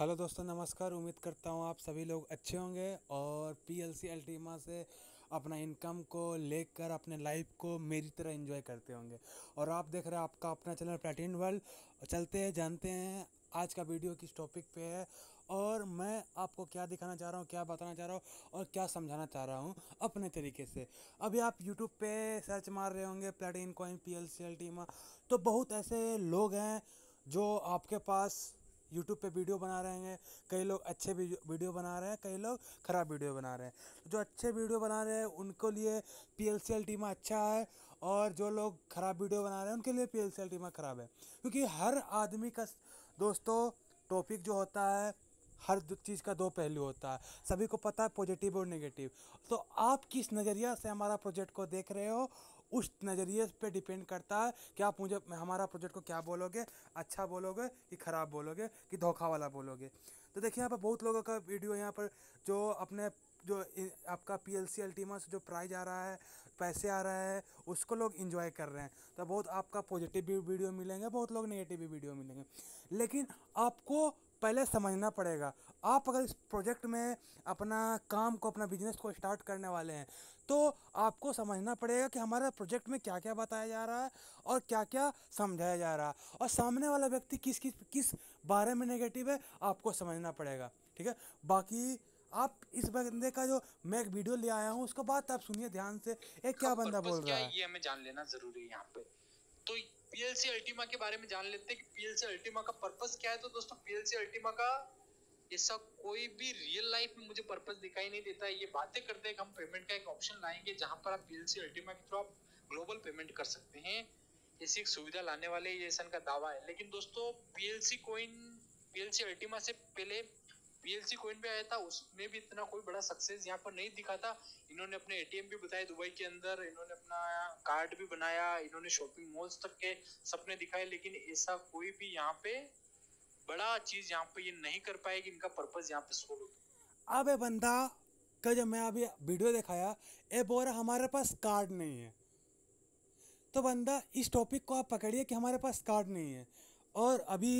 hello दोस्तों नमस्कार उम्मीद करता हूँ आप सभी लोग अच्छे होंगे और पी एल सी अल्टीमा से अपना इनकम को लेकर अपने लाइफ को मेरी तरह एंजॉय करते होंगे और आप देख रहे हैं आपका अपना चैनल प्लेटिन वर्ल्ड चलते हैं जानते हैं आज का वीडियो किस टॉपिक पे है और मैं आपको क्या दिखाना चाह रहा हूँ क्या बताना चाह रहा हूँ और क्या समझाना चाह रहा हूँ अपने तरीके से अभी आप यूट्यूब पे सर्च मार रहे होंगे प्लेटिन coin P L C Ultima तो बहुत ऐसे लोग हैं जो आपके पास यूट्यूब पे वीडियो बना रहे हैं कई लोग अच्छे वीडियो बना रहे हैं कई लोग ख़राब वीडियो बना रहे हैं जो अच्छे वीडियो बना रहे हैं उनको लिए पी एल सी एल टीमा अच्छा है और जो लोग ख़राब वीडियो बना रहे हैं उनके लिए पी एल सी एल टीमा ख़राब है क्योंकि हर आदमी का दोस्तों टॉपिक जो होता है हर चीज़ का दो पहलू होता है सभी को पता है पॉजिटिव और नेगेटिव तो आप किस नज़रिया से हमारा प्रोजेक्ट को देख रहे हो उस नज़रिए पे डिपेंड करता है कि आप मुझे हमारा प्रोजेक्ट को क्या बोलोगे अच्छा बोलोगे कि ख़राब बोलोगे कि धोखा वाला बोलोगे तो देखिए यहाँ पर बहुत लोगों का वीडियो यहाँ पर जो अपने जो आपका पी एल सी अल्टीमा से जो प्राइज आ रहा है पैसे आ रहा है उसको लोग इन्जॉय कर रहे हैं तो बहुत आपका पॉजिटिव भी वीडियो मिलेंगे बहुत लोग नेगेटिव भी वीडियो मिलेंगे लेकिन आपको पहले समझना पड़ेगा आप अगर इस प्रोजेक्ट में अपना काम को अपना बिजनेस को स्टार्ट करने वाले हैं तो आपको समझना पड़ेगा कि हमारा प्रोजेक्ट में क्या क्या बताया जा रहा है और क्या क्या समझाया जा रहा है और सामने वाला व्यक्ति किस किस किस बारे में नेगेटिव है आपको समझना पड़ेगा ठीक है बाकी आप इस बंदे का जो मैं एक वीडियो ले आया हूँ उसका बात आप सुनिए ध्यान से एक क्या हाँ, बंदा बोल रहा है ये हमें जान लेना जरूरी है यहाँ पे तो पीएलसी अल्टीमा के बारे में जान लेते हैं कि पीएलसी अल्टीमा का पर्पस क्या है तो दोस्तों पीएलसी अल्टीमा का ऐसा कोई भी रियल लाइफ में मुझे पर्पस दिखाई नहीं देता है ये बातें करते हैं हम पेमेंट का एक ऑप्शन लाएंगे जहां पर आप पीएलसी अल्टीमा के थ्रू आप ग्लोबल पेमेंट कर सकते हैं ऐसी एक सुविधा लाने वाले ये सन का दावा है लेकिन दोस्तों पीएलसी कोइन पीएलसी अल्टीमा से पहले पीएलसी कोइन पे आया था उसने भी इतना कोई बड़ा सक्सेस यहाँ पर नहीं दिखा था इन्होंने अपने एटीएम भी बताए दुबई के अंदर इन्होंने अपना कार्ड भी बनाया इन्होंने शॉपिंग मॉल्स तक के सपने दिखाए लेकिन ऐसा कोई भी यहाँ पे बड़ा चीज यहाँ पे ये नहीं कर पाएगी इनका पर्पज यहाँ पे सोलो अब बंदा का जब मैं अभी वीडियो दिखाया ए बोरा हमारे पास कार्ड नहीं है तो बंदा इस टॉपिक को आप पकड़िए कि हमारे पास कार्ड नहीं है और अभी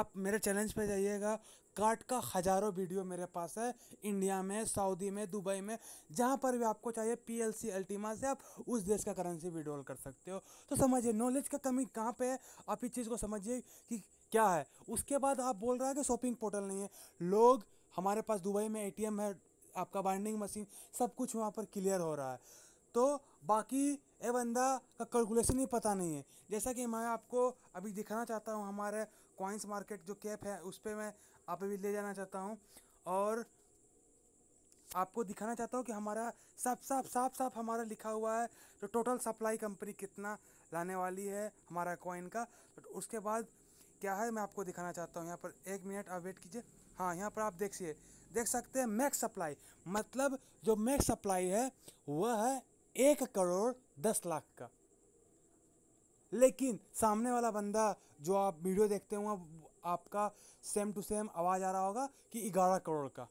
आप मेरे चैलेंज पे जाइएगा काट का हज़ारों वीडियो मेरे पास है इंडिया में सऊदी में दुबई में जहाँ पर भी आपको चाहिए पी एल सी अल्टीमा से आप उस देश का करेंसी विड्रॉल कर सकते हो तो समझिए नॉलेज का कमी कहाँ पे है आप इस चीज़ को समझिए कि क्या है उसके बाद आप बोल रहे हैं कि शॉपिंग पोर्टल नहीं है लोग हमारे पास दुबई में ए है आपका बाइंडिंग मशीन सब कुछ वहाँ पर क्लियर हो रहा है तो बाकी ए बंदा का कैलकुलेशन ही पता नहीं है जैसा कि मैं आपको अभी दिखाना चाहता हूँ हमारे कॉइंस मार्केट जो कैप है उस पर मैं आप अभी ले जाना चाहता हूँ और आपको दिखाना चाहता हूँ कि हमारा साफ साफ साफ साफ हमारा लिखा हुआ है तो टोटल सप्लाई कंपनी कितना लाने वाली है हमारा कॉइन का तो उसके बाद क्या है मैं आपको दिखाना चाहता हूँ यहाँ पर एक मिनट आप वेट कीजिए हाँ यहाँ पर आप देखिए देख सकते हैं मैक्स सप्लाई मतलब जो मैक्स सप्लाई है वह है एक करोड़ दस लाख का लेकिन सामने वाला बंदा जो आप वीडियो देखते हुए आपका सेम टू सेम आवाज़ आ रहा होगा कि ग्यारह करोड़ का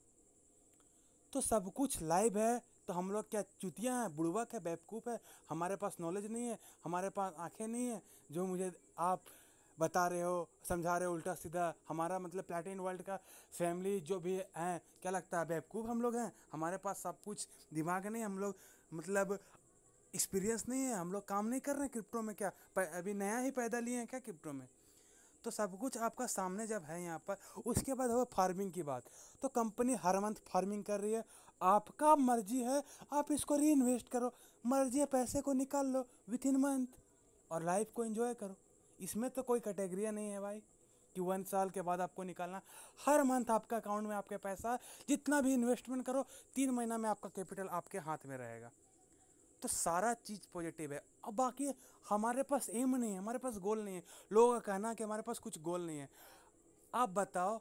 तो सब कुछ लाइव है तो हम लोग क्या चुतियाँ हैं बुड़बक है बेवकूफ़ है हमारे पास नॉलेज नहीं है हमारे पास आंखें नहीं है जो मुझे आप बता रहे हो समझा रहे हो उल्टा सीधा हमारा मतलब प्लेटिन वर्ल्ड का फैमिली जो भी हैं क्या लगता है बेवकूफ़ हम लोग हैं हमारे पास सब कुछ दिमाग नहीं हम लोग मतलब एक्सपीरियंस नहीं है हम लोग काम नहीं कर रहे हैं क्रिप्टो में क्या अभी नया ही पैदा लिए हैं क्या क्रिप्टो में तो सब कुछ आपका सामने जब है यहाँ पर उसके बाद हो फार्मिंग की बात तो कंपनी हर मंथ फार्मिंग कर रही है आपका मर्जी है आप इसको री इन्वेस्ट करो मर्जी है पैसे को निकाल लो विथ इन मंथ और लाइफ को इन्जॉय करो इसमें तो कोई कैटेगरिया नहीं है भाई कि वन साल के बाद आपको निकालना हर मंथ आपका अकाउंट में आपके पैसा जितना भी इन्वेस्टमेंट करो तीन महीना में आपका कैपिटल आपके हाथ में रहेगा तो सारा चीज़ पॉजिटिव है अब बाकी हमारे पास एम नहीं है हमारे पास गोल नहीं है लोगों का कहना कि हमारे पास कुछ गोल नहीं है आप बताओ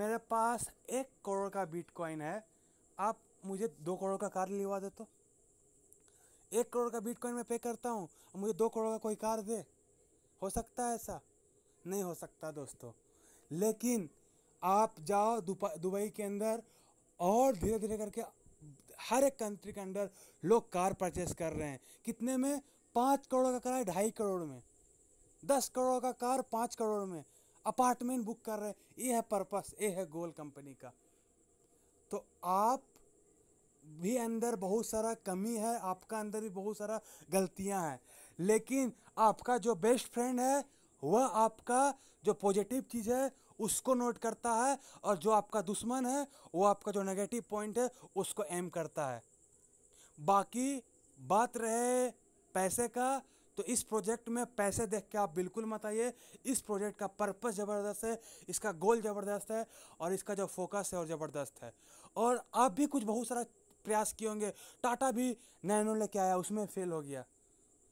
मेरे पास एक करोड़ का बिटकॉइन है आप मुझे दो करोड़ का कार लिवा दे तो एक करोड़ का बिटकॉइन मैं पे करता हूँ मुझे दो करोड़ का कोई कार दे हो सकता है ऐसा नहीं हो सकता दोस्तों लेकिन आप जाओ दुबई के अंदर और धीरे धीरे करके हर एक कंट्री के अंडर लोग कार परचेस कर रहे हैं कितने में पाँच करोड़ का कराए ढाई करोड़ में दस करोड़ का कार पाँच करोड़ में अपार्टमेंट बुक कर रहे हैं ये है पर्पस ये है गोल कंपनी का तो आप भी अंदर बहुत सारा कमी है आपका अंदर भी बहुत सारा गलतियां हैं लेकिन आपका जो बेस्ट फ्रेंड है वह आपका जो पॉजिटिव चीज़ है उसको नोट करता है और जो आपका दुश्मन है वो आपका जो नेगेटिव पॉइंट है उसको एम करता है बाकी बात रहे पैसे का तो इस प्रोजेक्ट में पैसे देख के आप बिल्कुल मत आइए इस प्रोजेक्ट का पर्पस ज़बरदस्त है इसका गोल ज़बरदस्त है और इसका जो फोकस है और ज़बरदस्त है और आप भी कुछ बहुत सारा प्रयास किए होंगे टाटा भी नैनो लेके आया उसमें फेल हो गया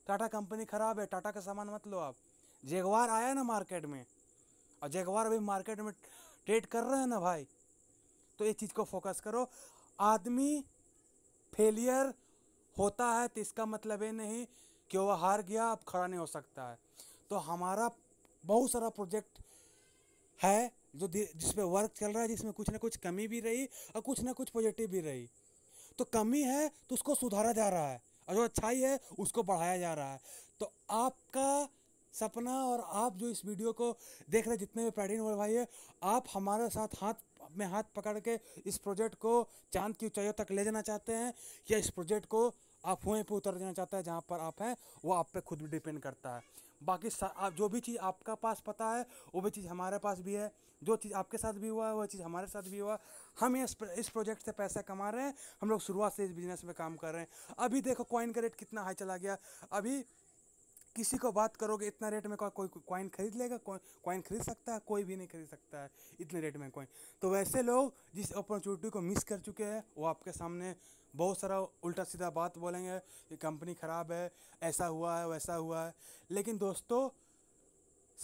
टाटा कंपनी ख़राब है टाटा का सामान मत लो आप जेगवार आया ना मार्केट में और जेगवार अभी मार्केट में ट्रेड कर रहे हैं ना भाई तो ये चीज़ को फोकस करो आदमी फेलियर होता है तो इसका मतलब ये नहीं कि वह हार गया अब खड़ा नहीं हो सकता है तो हमारा बहुत सारा प्रोजेक्ट है जो जिस पे वर्क चल रहा है जिसमें कुछ ना कुछ कमी भी रही और कुछ ना कुछ पॉजिटिव भी रही तो कमी है तो उसको सुधारा जा रहा है और जो अच्छाई है उसको बढ़ाया जा रहा है तो आपका सपना और आप जो इस वीडियो को देख रहे जितने भी प्राडीन वर्ल्ड भाई है आप हमारे साथ हाथ में हाथ पकड़ के इस प्रोजेक्ट को चांद की ऊंचाइयों तक ले जाना चाहते हैं या इस प्रोजेक्ट को आप हुए पे उतर देना चाहते हैं जहाँ पर आप हैं वो आप पे खुद भी डिपेंड करता है बाकी आप जो भी चीज़ आपका पास पता है वो भी चीज़ हमारे पास भी है जो चीज़ आपके साथ भी हुआ है वो चीज़ हमारे साथ भी हुआ हम इस इस प्रोजेक्ट से पैसा कमा रहे हैं हम लोग शुरुआत से इस बिज़नेस में काम कर रहे हैं अभी देखो कॉइन का रेट कितना हाई चला गया अभी किसी को बात करोगे इतना रेट में कोई कॉइन खरीद लेगा कॉइन खरीद सकता है कोई भी नहीं खरीद सकता है इतने रेट में कॉइन तो वैसे लोग जिस अपॉर्चुनिटी को मिस कर चुके हैं वो आपके सामने बहुत सारा उल्टा सीधा बात बोलेंगे कि कंपनी ख़राब है ऐसा हुआ है वैसा हुआ है लेकिन दोस्तों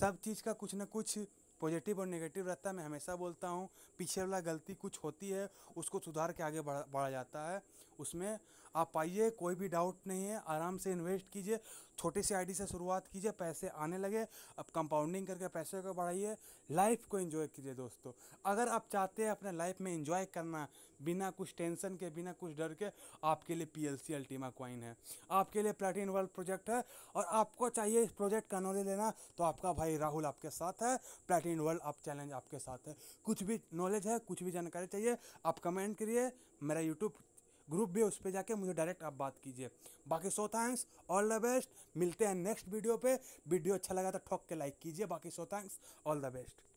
सब चीज़ का कुछ ना कुछ पॉजिटिव और नेगेटिव रहता है मैं हमेशा बोलता हूँ पीछे वाला गलती कुछ होती है उसको सुधार के आगे बढ़ा बढ़ा जाता है उसमें आप आइए कोई भी डाउट नहीं है आराम से इन्वेस्ट कीजिए छोटे सी आईडी से शुरुआत कीजिए पैसे आने लगे अब कंपाउंडिंग करके पैसे को बढ़ाइए लाइफ को एंजॉय कीजिए दोस्तों अगर आप चाहते हैं अपने लाइफ में एंजॉय करना बिना कुछ टेंशन के बिना कुछ डर के आपके लिए P L C Ultima coin है आपके लिए प्लेटिन वर्ल्ड प्रोजेक्ट है और आपको चाहिए इस प्रोजेक्ट का नॉलेज लेना तो आपका भाई राहुल आपके साथ है प्लेटिन वर्ल्ड आप चैलेंज आपके साथ है कुछ भी नॉलेज है कुछ भी जानकारी चाहिए आप कमेंट करिए मेरा यूट्यूब ग्रुप भी है उस पर जाके मुझे डायरेक्ट आप बात कीजिए बाकी so thanks all the best मिलते हैं नेक्स्ट वीडियो पे वीडियो अच्छा लगा तो ठोक के लाइक कीजिए बाकी so thanks all the best